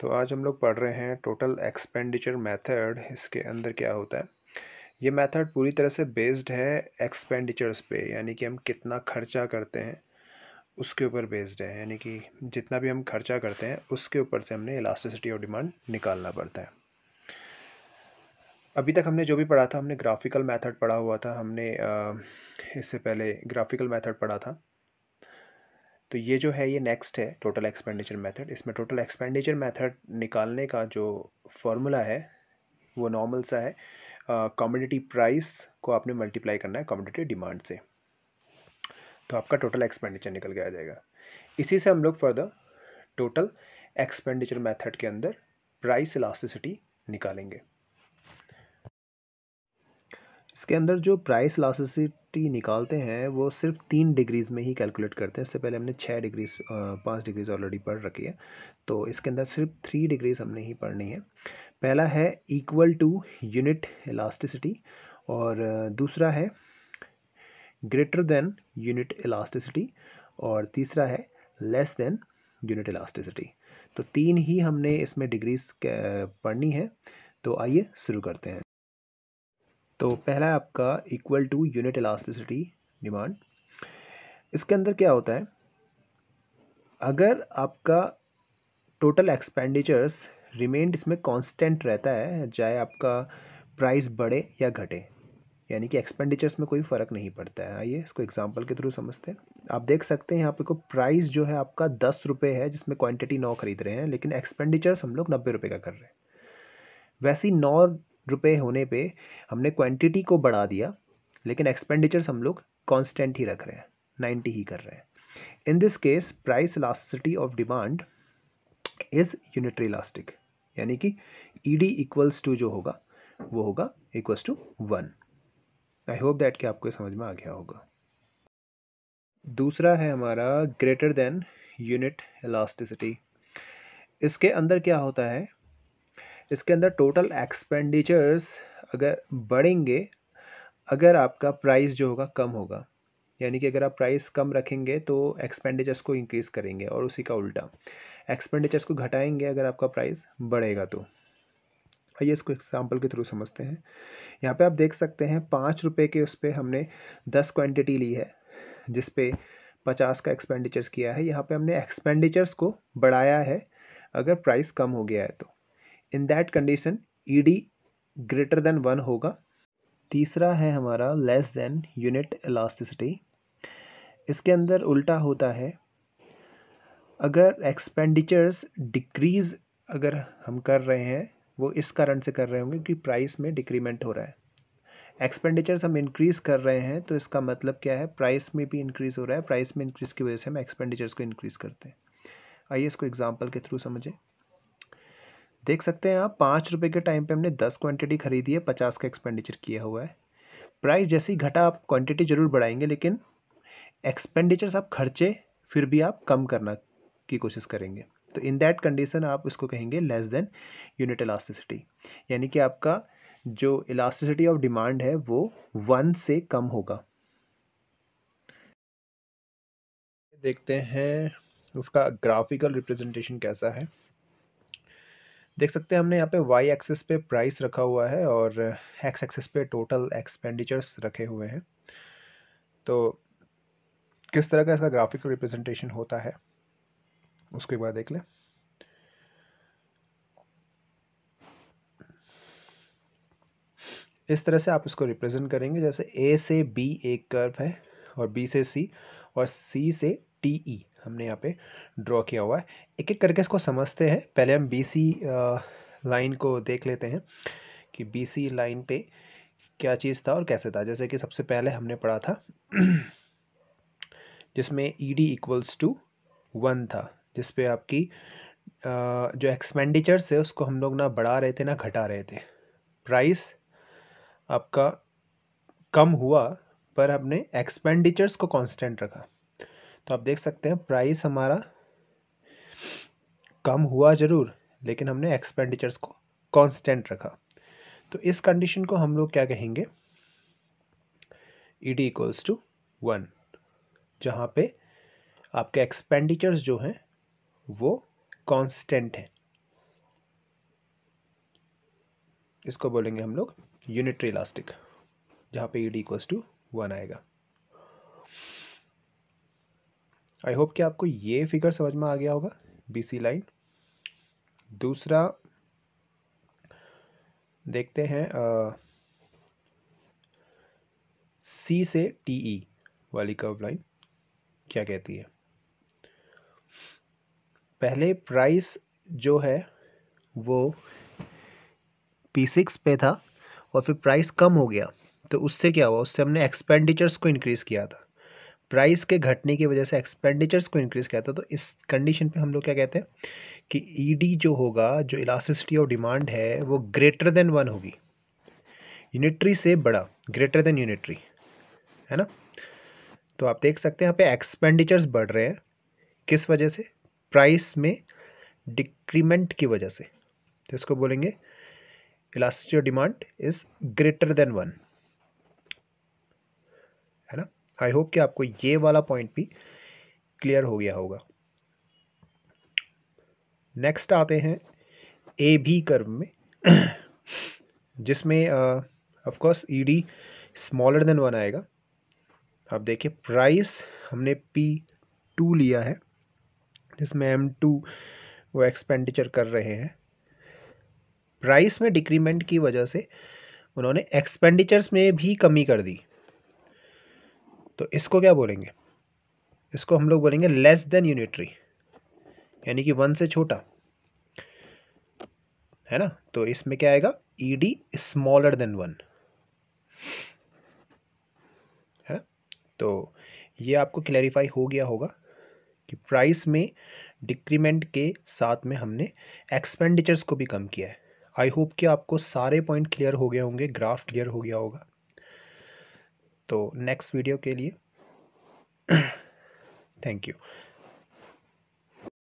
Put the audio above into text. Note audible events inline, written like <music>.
तो आज हम लोग पढ़ रहे हैं टोटल एक्सपेंडिचर मेथड इसके अंदर क्या होता है ये मेथड पूरी तरह से बेस्ड है एक्सपेंडिचर्स पे यानी कि हम कितना खर्चा करते हैं उसके ऊपर बेस्ड है यानी कि जितना भी हम खर्चा करते हैं उसके ऊपर से हमने इलास्टिसिटी ऑफ डिमांड निकालना पड़ता है अभी तक हमने जो भी पढ़ा था हमने ग्राफिकल मेथड पढ़ा हुआ था हमने इससे पहले ग्राफिकल मेथड पढ़ा था तो ये जो है ये नेक्स्ट है टोटल एक्सपेंडिचर मेथड इसमें टोटल एक्सपेंडिचर मेथड निकालने का जो फॉर्मूला है वो नॉर्मल सा है कॉमोडिटी uh, प्राइस को आपने मल्टीप्लाई करना है कॉमोडिटी डिमांड से तो आपका टोटल एक्सपेंडिचर निकल के आ जाएगा इसी से हम लोग फर्दर टोटल एक्सपेंडिचर मेथड के अंदर प्राइस इलास्टिसिटी निकालेंगे इसके अंदर जो प्राइस लासिसिटी निकालते हैं वो सिर्फ तीन डिग्रीज़ में ही कैलकुलेट करते हैं इससे पहले हमने छः डिग्रीज पाँच डिग्रीज ऑलरेडी पढ़ रखी है तो इसके अंदर सिर्फ थ्री डिग्रीज हमने ही पढ़नी है पहला है इक्वल टू यूनिट इलास्टिसिटी और दूसरा है ग्रेटर देन यूनिट इलास्टिसिटी और तीसरा है लेस देन यूनिट इलास्टिसिटी तो तीन ही हमने इसमें डिग्रीज पढ़नी है तो आइए शुरू करते हैं तो पहला है आपका equal to unit elasticity demand इसके अंदर क्या होता है अगर आपका टोटल एक्सपेंडिचर्स रिमेंड इसमें कांस्टेंट रहता है चाहे आपका प्राइस बढ़े या घटे यानी कि एक्सपेंडिचर्स में कोई फ़र्क नहीं पड़ता है आइए इसको एग्जांपल के थ्रू समझते हैं आप देख सकते हैं यहाँ पे को प्राइस जो है आपका दस रुपये है जिसमें क्वांटिटी नौ खरीद रहे हैं लेकिन एक्सपेंडिचर्स हम लोग नब्बे रुपये का कर रहे हैं वैसे ही नौ रुपये होने पे हमने क्वांटिटी को बढ़ा दिया लेकिन एक्सपेंडिचर्स हम लोग कांस्टेंट ही रख रहे हैं नाइन्टी ही कर रहे हैं in this case price elasticity of demand is unitary elastic यानी कि ई डी इक्वल्स टू जो होगा वो होगा equals to one I hope that कि आपको समझ में आ गया होगा दूसरा है हमारा ग्रेटर देन यूनिट इलास्टिसिटी इसके अंदर क्या होता है इसके अंदर टोटल एक्सपेंडिचर्स अगर बढ़ेंगे अगर आपका प्राइस जो होगा कम होगा यानी कि अगर आप प्राइस कम रखेंगे तो एक्सपेंडिचर्स को इंक्रीज़ करेंगे और उसी का उल्टा एक्सपेंडिचर्स को घटाएंगे अगर आपका प्राइस बढ़ेगा तो आइए इसको एग्जाम्पल के थ्रू समझते हैं यहाँ पे आप देख सकते हैं पाँच रुपये के उस पर हमने दस क्वांटिटी ली है जिसपे पचास का एक्सपेंडिचर्स किया है यहाँ पर हमने एक्सपेंडिचर्स को बढ़ाया है अगर प्राइस कम हो गया है तो in that condition E D greater than one होगा तीसरा है हमारा लेस देन यूनिट इलास्टिसिटी इसके अंदर उल्टा होता है अगर एक्सपेंडिचर्स डिक्रीज़ अगर हम कर रहे हैं वो इस कारण से कर रहे होंगे कि प्राइस में डिक्रीमेंट हो रहा है एक्सपेंडिचर्स हम इंक्रीज़ कर रहे हैं तो इसका मतलब क्या है प्राइस में भी इंक्रीज़ हो रहा है प्राइस में इंक्रीज़ की वजह से हम एक्सपेंडिचर्स को इंक्रीज़ करते हैं आइए इसको एग्जाम्पल के थ्रू समझें देख सकते हैं आप पाँच रुपये के टाइम पे हमने दस क्वांटिटी खरीदी है पचास का एक्सपेंडिचर किया हुआ है प्राइस जैसे ही घटा आप क्वांटिटी ज़रूर बढ़ाएंगे लेकिन एक्सपेंडिचर्स आप खर्चे फिर भी आप कम करना की कोशिश करेंगे तो इन दैट कंडीशन आप इसको कहेंगे लेस देन यूनिट इलास्टिसिटी यानी कि आपका जो इलास्टिसिटी ऑफ डिमांड है वो वन से कम होगा देखते हैं उसका ग्राफिकल रिप्रेजेंटेशन कैसा है देख सकते हैं हमने यहाँ पे वाई एक्सेस पे प्राइस रखा हुआ है और एक्स एक्सेस पे टोटल एक्सपेंडिचर्स रखे हुए हैं तो किस तरह का इसका ग्राफिक रिप्रेजेंटेशन होता है उसको एक बार देख लें इस तरह से आप इसको रिप्रेजेंट करेंगे जैसे ए से बी एक कर्व है और बी से सी और सी से टी ई e। हमने यहाँ पे ड्रॉ किया हुआ है एक एक करके इसको समझते हैं पहले हम बी सी लाइन को देख लेते हैं कि बी सी लाइन पे क्या चीज़ था और कैसे था जैसे कि सबसे पहले हमने पढ़ा था जिसमें E D equals to one था जिस पे आपकी जो एक्सपेंडिचर्स है उसको हम लोग ना बढ़ा रहे थे ना घटा रहे थे प्राइस आपका कम हुआ पर हमने एक्सपेंडिचर्स को कांस्टेंट रखा तो आप देख सकते हैं प्राइस हमारा कम हुआ ज़रूर लेकिन हमने एक्सपेंडिचर्स को कांस्टेंट रखा तो इस कंडीशन को हम लोग क्या कहेंगे E D equals to one जहाँ पे आपके एक्सपेंडिचर्स जो हैं वो कांस्टेंट हैं इसको बोलेंगे हम लोग यूनिट्री इलास्टिक जहाँ पे E D equals to one आएगा आई होप कि आपको ये फिगर समझ में आ गया होगा बीसी लाइन दूसरा देखते हैं सी से टी ई e वाली कर्व लाइन क्या कहती है पहले प्राइस जो है वो पी सिक्स पे था और फिर प्राइस कम हो गया तो उससे क्या हुआ उससे हमने एक्सपेंडिचर्स को इंक्रीज़ किया था प्राइस के घटने की वजह से एक्सपेंडिचर्स को इंक्रीज़ कहता है तो इस कंडीशन पे हम लोग क्या कहते हैं कि ईडी e जो होगा जो इलास्टिसिटी ऑफ डिमांड है वो ग्रेटर देन वन होगी यूनिट्री से बड़ा ग्रेटर देन यूनिट्री है ना तो आप देख सकते हैं यहाँ पे एक्सपेंडिचर्स बढ़ रहे हैं किस वजह से प्राइस में डिक्रीमेंट की वजह से तो इसको बोलेंगे elasticity of demand is greater than one है ना आई होप कि आपको ये वाला पॉइंट भी क्लियर हो गया होगा नेक्स्ट आते हैं ए भी कर्व में जिसमें of course E D smaller than one आएगा आप देखिए प्राइस हमने पी टू लिया है जिसमें एम टू वो एक्सपेंडिचर कर रहे हैं प्राइस में डिक्रीमेंट की वजह से उन्होंने एक्सपेंडिचर्स में भी कमी कर दी तो इसको क्या बोलेंगे इसको हम लोग बोलेंगे लेस देन यूनिटरी यानी कि वन से छोटा है ना तो इसमें क्या आएगा E D smaller than one है ना तो ये आपको क्लैरिफाई हो गया होगा कि प्राइस में डिक्रीमेंट के साथ में हमने एक्सपेंडिचर्स को भी कम किया है आई होप कि आपको सारे पॉइंट क्लियर हो गए होंगे ग्राफ क्लियर हो गया होगा तो नेक्स्ट वीडियो के लिए थैंक <clears throat> यू